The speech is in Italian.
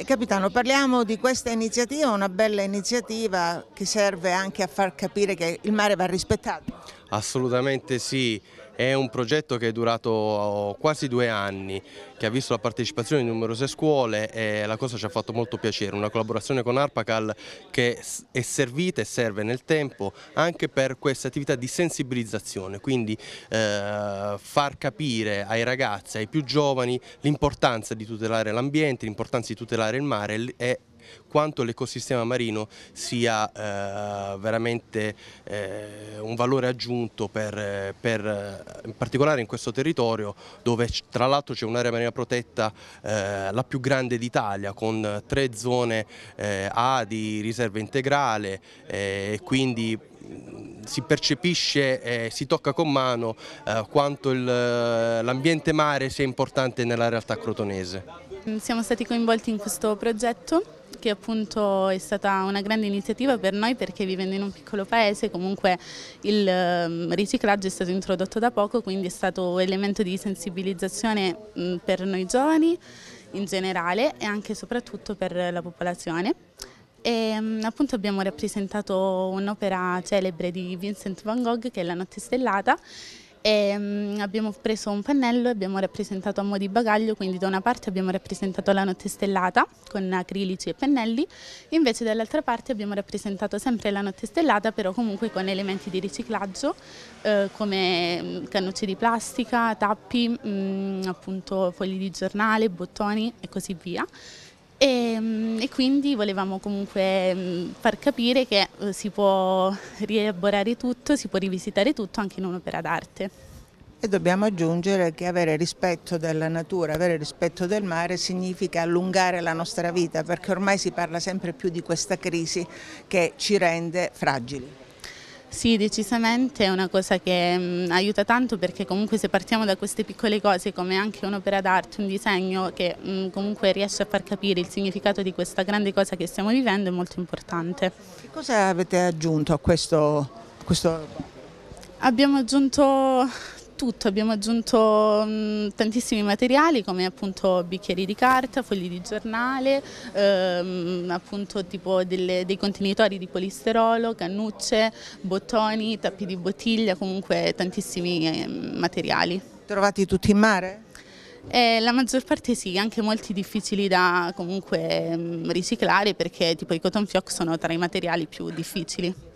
Eh, capitano, parliamo di questa iniziativa, una bella iniziativa che serve anche a far capire che il mare va rispettato. Assolutamente sì, è un progetto che è durato oh, quasi due anni, che ha visto la partecipazione di numerose scuole e la cosa ci ha fatto molto piacere, una collaborazione con Arpacal che è servita e serve nel tempo anche per questa attività di sensibilizzazione, quindi eh, far capire ai ragazzi, ai più giovani l'importanza di tutelare l'ambiente, l'importanza di tutelare il mare e quanto l'ecosistema marino sia eh, veramente eh, un valore aggiunto per, per, in particolare in questo territorio dove tra l'altro c'è un'area marina protetta eh, la più grande d'Italia con tre zone eh, A di riserva integrale eh, e quindi si percepisce e eh, si tocca con mano eh, quanto eh, l'ambiente mare sia importante nella realtà crotonese. Mm, siamo stati coinvolti in questo progetto che appunto è stata una grande iniziativa per noi perché vivendo in un piccolo paese comunque il ehm, riciclaggio è stato introdotto da poco quindi è stato un elemento di sensibilizzazione mm, per noi giovani in generale e anche e soprattutto per la popolazione e, ehm, appunto abbiamo rappresentato un'opera celebre di Vincent van Gogh che è La notte stellata e, ehm, abbiamo preso un pannello e abbiamo rappresentato a mo' di bagaglio, quindi da una parte abbiamo rappresentato la notte stellata con acrilici e pennelli, invece dall'altra parte abbiamo rappresentato sempre la notte stellata però comunque con elementi di riciclaggio eh, come mm, cannucce di plastica, tappi, mh, mm, appunto fogli di giornale, bottoni e così via. E, ehm, e, quindi volevamo comunque mm, far capire che eh, si può rielaborare tutto, si può rivisitare tutto anche in un'opera d'arte. E dobbiamo aggiungere che avere rispetto della natura, avere rispetto del mare significa allungare la nostra vita perché ormai si parla sempre più di questa crisi che ci rende fragili. Sì, decisamente è una cosa che mh, mm, aiuta tanto perché comunque se partiamo da queste piccole cose come anche un'opera d'arte, un disegno che mh, mm, comunque riesce a far capire il significato di questa grande cosa che stiamo vivendo è molto importante. Che cosa avete aggiunto a questo? A questo... Abbiamo aggiunto tutto, abbiamo aggiunto mh, mm, tantissimi materiali come appunto bicchieri di carta, fogli di giornale, ehm, appunto tipo delle, dei contenitori di polisterolo, cannucce, bottoni, tappi di bottiglia, comunque tantissimi eh, materiali. Trovati tutti in mare? Eh, la maggior parte sì, anche molti difficili da comunque mh, ehm, riciclare perché tipo i cotton fioc sono tra i materiali più difficili.